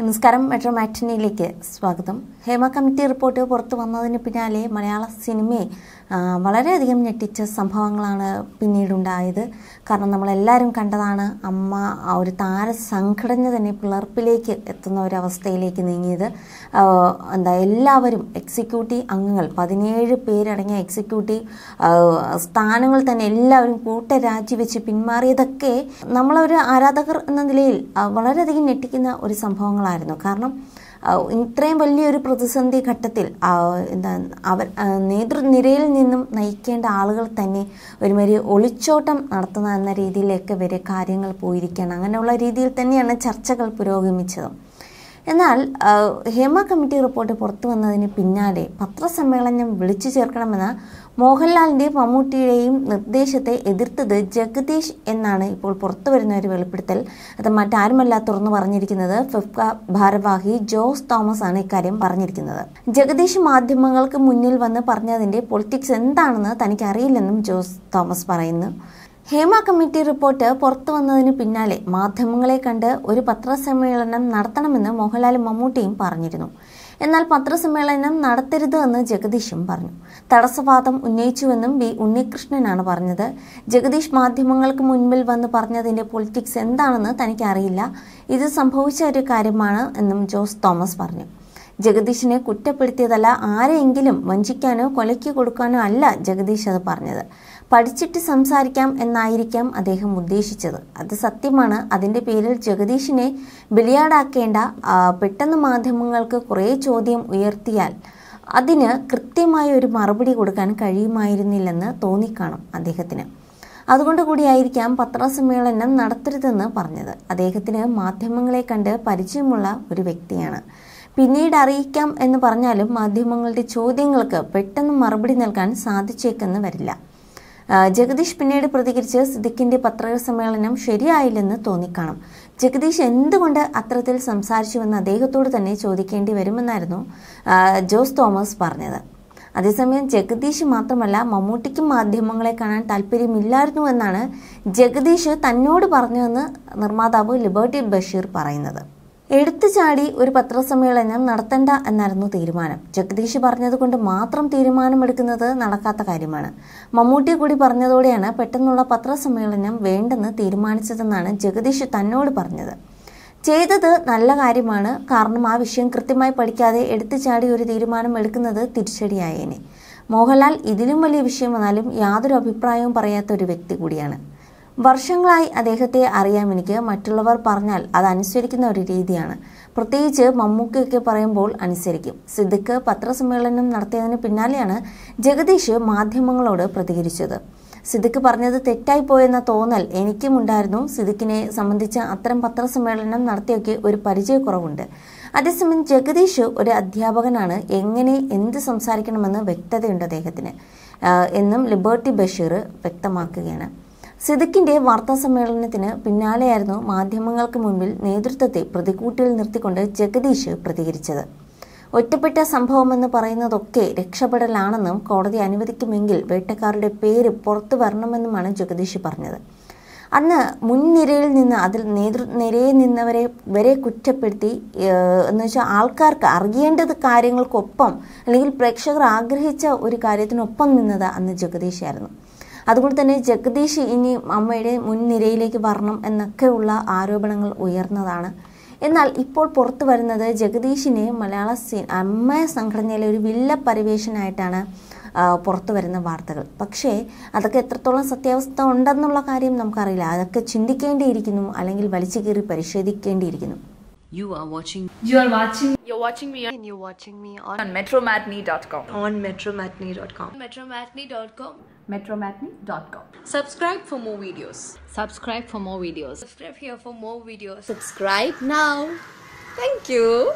നമസ്കാരം മെട്രോ മാറ്റിനിയിലേക്ക് സ്വാഗതം Hema committee report പുറത്തു വന്നതിന് പിന്നാലെ മലയാള സിനിമയെ വളരെയധികം ഞെട്ടിച്ച സംഭവങ്ങളാണ് പിന്നീടുണ്ടായത് കാരണം നമ്മളെല്ലാവരും കണ്ടതാണ് അമ്മ ആ ഒരു താരസംഘടന തന്നെ പിളർപ്പിലേക്ക് എത്തുന്ന ഒരു അവസ്ഥയിലേക്ക് നീങ്ങിയത് എന്താ എല്ലാവരും എക്സിക്യൂട്ടീവ് അംഗങ്ങൾ പതിനേഴ് പേരടങ്ങിയ എക്സിക്യൂട്ടീവ് സ്ഥാനങ്ങൾ തന്നെ എല്ലാവരും കൂട്ട രാജിവെച്ച് പിന്മാറിയതൊക്കെ നമ്മളൊരു ആരാധകർ എന്ന നിലയിൽ വളരെയധികം ഞെട്ടിക്കുന്ന ഒരു സംഭവങ്ങളാണ് വേണമായിരുന്നു കാരണം ഇത്രയും വലിയൊരു പ്രതിസന്ധി ഘട്ടത്തിൽ എന്താ അവർ നേതൃനിരയിൽ നിന്നും നയിക്കേണ്ട ആളുകൾ തന്നെ ഒരുമാതിരി ഒളിച്ചോട്ടം നടത്തുന്ന എന്ന രീതിയിലേക്ക് വരെ കാര്യങ്ങൾ പോയിരിക്കുകയാണ് അങ്ങനെയുള്ള രീതിയിൽ തന്നെയാണ് ചർച്ചകൾ പുരോഗമിച്ചതും എന്നാൽ ഹേമ കമ്മിറ്റി റിപ്പോർട്ട് പുറത്തു വന്നതിന് പിന്നാലെ പത്രസമ്മേളനം വിളിച്ചു ചേർക്കണമെന്ന മോഹൻലാലിൻ്റെയും മമ്മൂട്ടിയുടെയും നിർദ്ദേശത്തെ എതിർത്തത് ജഗദീഷ് എന്നാണ് ഇപ്പോൾ പുറത്തു വരുന്ന ഒരു വെളിപ്പെടുത്തൽ അത് മറ്റാരുമല്ല തുറന്നു പറഞ്ഞിരിക്കുന്നത് ഫിഫ്ക ഭാരവാഹി ജോസ് തോമസ് ആണ് ഇക്കാര്യം പറഞ്ഞിരിക്കുന്നത് ജഗദീഷ് മാധ്യമങ്ങൾക്ക് മുന്നിൽ വന്ന് പറഞ്ഞതിൻ്റെ പൊളിറ്റിക്സ് എന്താണെന്ന് തനിക്കറിയില്ലെന്നും ജോസ് തോമസ് പറയുന്നു ഹേമ കമ്മിറ്റി റിപ്പോർട്ട് പുറത്തു വന്നതിന് പിന്നാലെ മാധ്യമങ്ങളെ കണ്ട് ഒരു പത്രസമ്മേളനം നടത്തണമെന്ന് മോഹൻലാൽ മമ്മൂട്ടിയും പറഞ്ഞിരുന്നു എന്നാൽ പത്രസമ്മേളനം നടത്തരുത് എന്ന് ജഗദീഷും പറഞ്ഞു തടസ്സവാദം ഉന്നയിച്ചുവെന്നും ബി ഉണ്ണികൃഷ്ണനാണ് പറഞ്ഞത് ജഗദീഷ് മാധ്യമങ്ങൾക്ക് മുൻപിൽ വന്ന് പറഞ്ഞതിന്റെ പൊളിറ്റിക്സ് എന്താണെന്ന് തനിക്കറിയില്ല ഇത് സംഭവിച്ച ഒരു കാര്യമാണ് എന്നും ജോസ് തോമസ് പറഞ്ഞു ജഗദീഷിനെ കുറ്റപ്പെടുത്തിയതല്ല ആരെയെങ്കിലും വഞ്ചിക്കാനോ കൊലയ്ക്ക് കൊടുക്കാനോ അല്ല ജഗദീഷ് അത് പറഞ്ഞത് പഠിച്ചിട്ട് സംസാരിക്കാം എന്നായിരിക്കാം അദ്ദേഹം ഉദ്ദേശിച്ചത് അത് സത്യമാണ് അതിൻ്റെ പേരിൽ ജഗദീഷിനെ ബലിയാടാക്കേണ്ട പെട്ടെന്ന് മാധ്യമങ്ങൾക്ക് കുറേ ചോദ്യം ഉയർത്തിയാൽ അതിന് കൃത്യമായ ഒരു മറുപടി കൊടുക്കാൻ കഴിയുമായിരുന്നില്ലെന്ന് തോന്നിക്കാണും അദ്ദേഹത്തിന് അതുകൊണ്ട് കൂടിയായിരിക്കാം പത്രസമ്മേളനം നടത്തരുതെന്ന് പറഞ്ഞത് അദ്ദേഹത്തിന് മാധ്യമങ്ങളെ കണ്ട് പരിചയമുള്ള ഒരു വ്യക്തിയാണ് പിന്നീട് അറിയിക്കാം എന്ന് പറഞ്ഞാലും മാധ്യമങ്ങളുടെ ചോദ്യങ്ങൾക്ക് പെട്ടെന്ന് മറുപടി നൽകാൻ സാധിച്ചേക്കെന്ന് വരില്ല ജഗദീഷ് പിന്നീട് പ്രതികരിച്ച് സിദ്ദിഖിന്റെ പത്രക സമ്മേളനം ശരിയായില്ലെന്ന് തോന്നിക്കാണും ജഗദീഷ് എന്തുകൊണ്ട് അത്തരത്തിൽ സംസാരിച്ചുവെന്ന് അദ്ദേഹത്തോട് തന്നെ ചോദിക്കേണ്ടി വരുമെന്നായിരുന്നു ജോസ് തോമസ് പറഞ്ഞത് അതേസമയം ജഗദീഷ് മാത്രമല്ല മമ്മൂട്ടിക്കും മാധ്യമങ്ങളെ കാണാൻ താല്പര്യമില്ലായിരുന്നു എന്നാണ് ജഗദീഷ് തന്നോട് പറഞ്ഞുവെന്ന് നിർമ്മാതാവ് ലിബർട്ടി ബഷീർ പറയുന്നത് എടുത്തു ചാടി ഒരു പത്രസമ്മേളനം നടത്തണ്ട എന്നായിരുന്നു തീരുമാനം ജഗദീഷ് പറഞ്ഞതുകൊണ്ട് മാത്രം തീരുമാനമെടുക്കുന്നത് നടക്കാത്ത കാര്യമാണ് മമ്മൂട്ടി കൂടി പറഞ്ഞതോടെയാണ് പെട്ടെന്നുള്ള പത്രസമ്മേളനം വേണ്ടെന്ന് തീരുമാനിച്ചതെന്നാണ് ജഗദീഷ് തന്നോട് പറഞ്ഞത് ചെയ്തത് നല്ല കാര്യമാണ് കാരണം ആ വിഷയം കൃത്യമായി പഠിക്കാതെ എടുത്തു ചാടി ഒരു തീരുമാനം എടുക്കുന്നത് തിരിച്ചടിയായേനെ മോഹൻലാൽ ഇതിലും വലിയ വിഷയം വന്നാലും യാതൊരു അഭിപ്രായവും പറയാത്ത ഒരു വ്യക്തി കൂടിയാണ് വർഷങ്ങളായി അദ്ദേഹത്തെ അറിയാം എനിക്ക് മറ്റുള്ളവർ പറഞ്ഞാൽ അത് അനുസരിക്കുന്ന ഒരു രീതിയാണ് പ്രത്യേകിച്ച് മമ്മൂക്കയൊക്കെ പറയുമ്പോൾ അനുസരിക്കും സിദ്ദിഖ് പത്രസമ്മേളനം നടത്തിയതിന് പിന്നാലെയാണ് ജഗദീഷ് മാധ്യമങ്ങളോട് പ്രതികരിച്ചത് സിദ്ദിഖ് പറഞ്ഞത് തെറ്റായി പോയെന്ന തോന്നൽ എനിക്കും ഉണ്ടായിരുന്നു സിദ്ദിഖിനെ സംബന്ധിച്ച അത്തരം പത്രസമ്മേളനം നടത്തിയൊക്കെ ഒരു പരിചയക്കുറവുണ്ട് അതേസമയം ജഗദീഷ് ഒരു അധ്യാപകനാണ് എങ്ങനെ എന്ത് സംസാരിക്കണമെന്ന് വ്യക്തതയുണ്ട് അദ്ദേഹത്തിന് എന്നും ലിബേർട്ടി ബഷീർ വ്യക്തമാക്കുകയാണ് സിദിഖിന്റെ വാർത്താ സമ്മേളനത്തിന് പിന്നാലെയായിരുന്നു മാധ്യമങ്ങൾക്ക് മുമ്പിൽ നേതൃത്വത്തെ പ്രതിക്കൂട്ടിൽ നിർത്തിക്കൊണ്ട് ജഗദീഷ് പ്രതികരിച്ചത് ഒറ്റപ്പെട്ട സംഭവമെന്ന് പറയുന്നതൊക്കെ രക്ഷപ്പെടലാണെന്നും കോടതി അനുവദിക്കുമെങ്കിൽ വേട്ടക്കാരുടെ പേര് പുറത്തു വരണമെന്നുമാണ് ജഗദീഷ് പറഞ്ഞത് അന്ന് മുൻനിരയിൽ നിന്ന് അതിൽ നേതൃ നിരയിൽ നിന്നവരെ വരെ കുറ്റപ്പെടുത്തി എന്ന് വെച്ചാൽ ആൾക്കാർക്ക് അറിയേണ്ടത് കാര്യങ്ങൾക്കൊപ്പം അല്ലെങ്കിൽ പ്രേക്ഷകർ ആഗ്രഹിച്ച ഒരു കാര്യത്തിനൊപ്പം നിന്നത് അന്ന് ജഗദീഷായിരുന്നു അതുകൊണ്ട് തന്നെ ജഗദീഷ് ഇനി അമ്മയുടെ മുൻനിരയിലേക്ക് വരണം എന്നൊക്കെയുള്ള ആരോപണങ്ങൾ ഉയർന്നതാണ് എന്നാൽ ഇപ്പോൾ പുറത്തു വരുന്നത് ജഗദീഷിനെ മലയാള സീൻ അമ്മ സംഘടനയിലെ ഒരു വില്ല പരിവേഷനായിട്ടാണ് പുറത്തു വരുന്ന വാർത്തകൾ പക്ഷേ അതൊക്കെ എത്രത്തോളം സത്യാവസ്ഥ ഉണ്ടെന്നുള്ള കാര്യം നമുക്കറിയില്ല അതൊക്കെ ചിന്തിക്കേണ്ടിയിരിക്കുന്നു അല്ലെങ്കിൽ വലിച്ചു കീറി പരിശോധിക്കേണ്ടിയിരിക്കുന്നു You are watching. You are watching. You're watching me. On, and you're watching me on, on metromatney.com. On metromatney.com. Metromatney.com. Metromatney.com. Subscribe for more videos. Subscribe for more videos. Subscribe here for more videos. Subscribe now. Thank you.